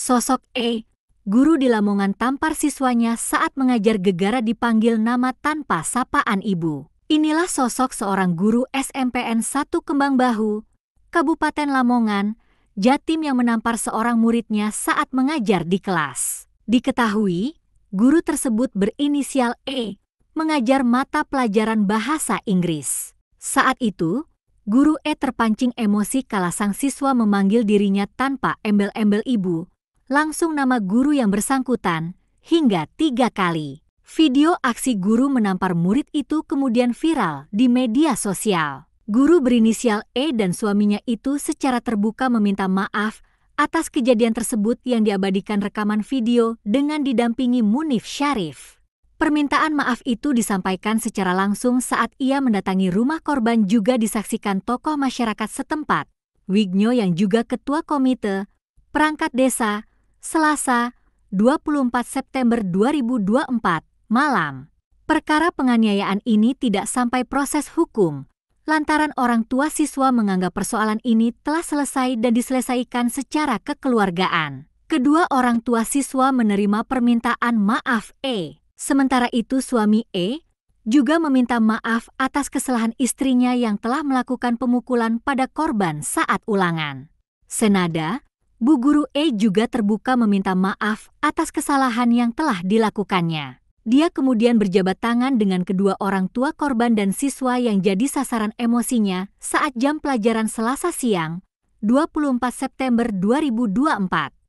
Sosok E, guru di Lamongan tampar siswanya saat mengajar gegara dipanggil nama tanpa sapaan ibu. Inilah sosok seorang guru SMPN 1 Kembang Bahu, Kabupaten Lamongan, Jatim yang menampar seorang muridnya saat mengajar di kelas. Diketahui, guru tersebut berinisial E mengajar mata pelajaran bahasa Inggris. Saat itu, guru E terpancing emosi kala sang siswa memanggil dirinya tanpa embel-embel ibu, langsung nama guru yang bersangkutan, hingga tiga kali. Video aksi guru menampar murid itu kemudian viral di media sosial. Guru berinisial E dan suaminya itu secara terbuka meminta maaf atas kejadian tersebut yang diabadikan rekaman video dengan didampingi Munif Syarif. Permintaan maaf itu disampaikan secara langsung saat ia mendatangi rumah korban juga disaksikan tokoh masyarakat setempat, Wigno yang juga ketua komite, perangkat desa, Selasa, 24 September 2024, malam. Perkara penganiayaan ini tidak sampai proses hukum, lantaran orang tua siswa menganggap persoalan ini telah selesai dan diselesaikan secara kekeluargaan. Kedua orang tua siswa menerima permintaan maaf E. Sementara itu suami E juga meminta maaf atas kesalahan istrinya yang telah melakukan pemukulan pada korban saat ulangan. Senada, Bu Guru E juga terbuka meminta maaf atas kesalahan yang telah dilakukannya. Dia kemudian berjabat tangan dengan kedua orang tua korban dan siswa yang jadi sasaran emosinya saat jam pelajaran Selasa siang, 24 September 2024.